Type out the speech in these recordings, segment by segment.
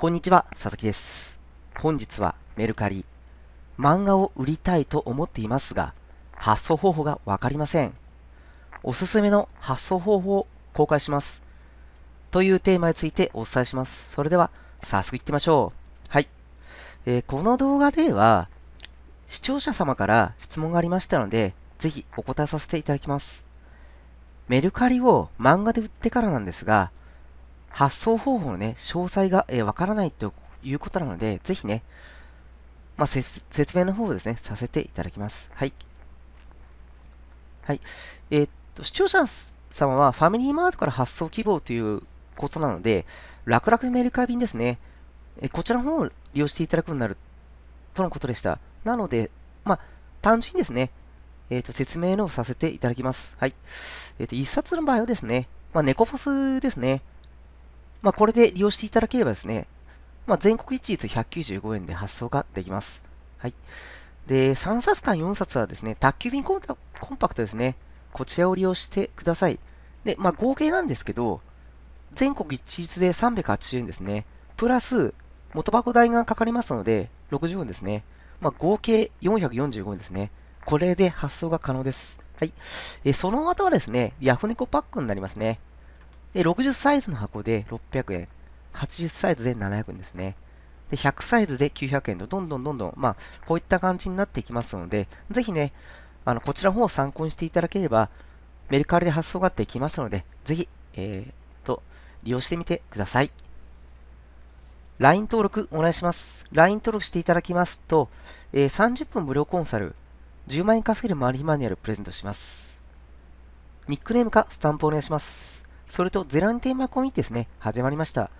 こんにちは、佐々木です。本日はメルカリ。漫画を売りたいと思っていますが、発送方法がわかりません。おすすめの発送方法を公開します。というテーマについてお伝えします。それでは、早速行ってみましょう。はい。えー、この動画では、視聴者様から質問がありましたので、ぜひお答えさせていただきます。メルカリを漫画で売ってからなんですが、発送方法のね、詳細がわ、えー、からないということなので、ぜひね、まあ、説明の方をですね、させていただきます。はい。はい。えー、っと、視聴者様はファミリーマートから発送希望ということなので、楽々メルカー便ですね。えこちらの方を利用していただくようになるとのことでした。なので、まあ、単純にですね、えっ、と、説明のをさせていただきます。はい。えっ、と、一冊の場合はですね、まあ、ネコフォスですね。まあ、これで利用していただければですね、まあ、全国一律195円で発送ができます。はい。で、3冊間4冊はですね、宅急便コンパクトですね。こちらを利用してください。で、まあ、合計なんですけど、全国一律で380円ですね。プラス、元箱代がかかりますので、60円ですね。まあ、合計445円ですね。これで発送が可能です。はい。えその後はですね、ヤフネコパックになりますね。で、60サイズの箱で600円、80サイズで700円ですね。で、100サイズで900円と、どんどんどんどん、まあ、こういった感じになっていきますので、ぜひね、あの、こちらの方を参考にしていただければ、メルカリで発送ができますので、ぜひ、えー、っと、利用してみてください。LINE 登録お願いします。LINE 登録していただきますと、えー、30分無料コンサル、10万円稼げるマリーマニュアルプレゼントします。ニックネームかスタンプお願いします。それとゼランテーマコミですね、始まりました。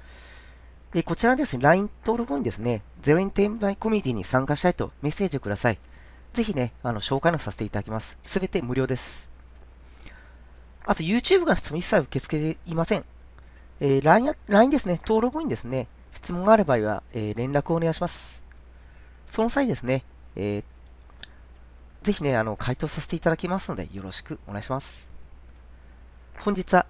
えこちらですね、LINE 登録後にですね、ゼロイン転売コミュニティに参加したいとメッセージをください。ぜひね、あの、紹介のさせていただきます。すべて無料です。あと、YouTube が質問一切受け付けていません。えー、LINE, LINE ですね、登録後にですね、質問がある場合は、えー、連絡をお願いします。その際ですね、えー、ぜひね、あの、回答させていただきますので、よろしくお願いします。本日は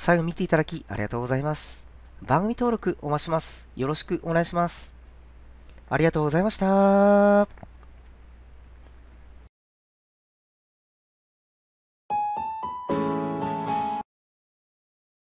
最後見ていただきありがとうございます。番組登録お待ちします。よろしくお願いします。ありがとうございました。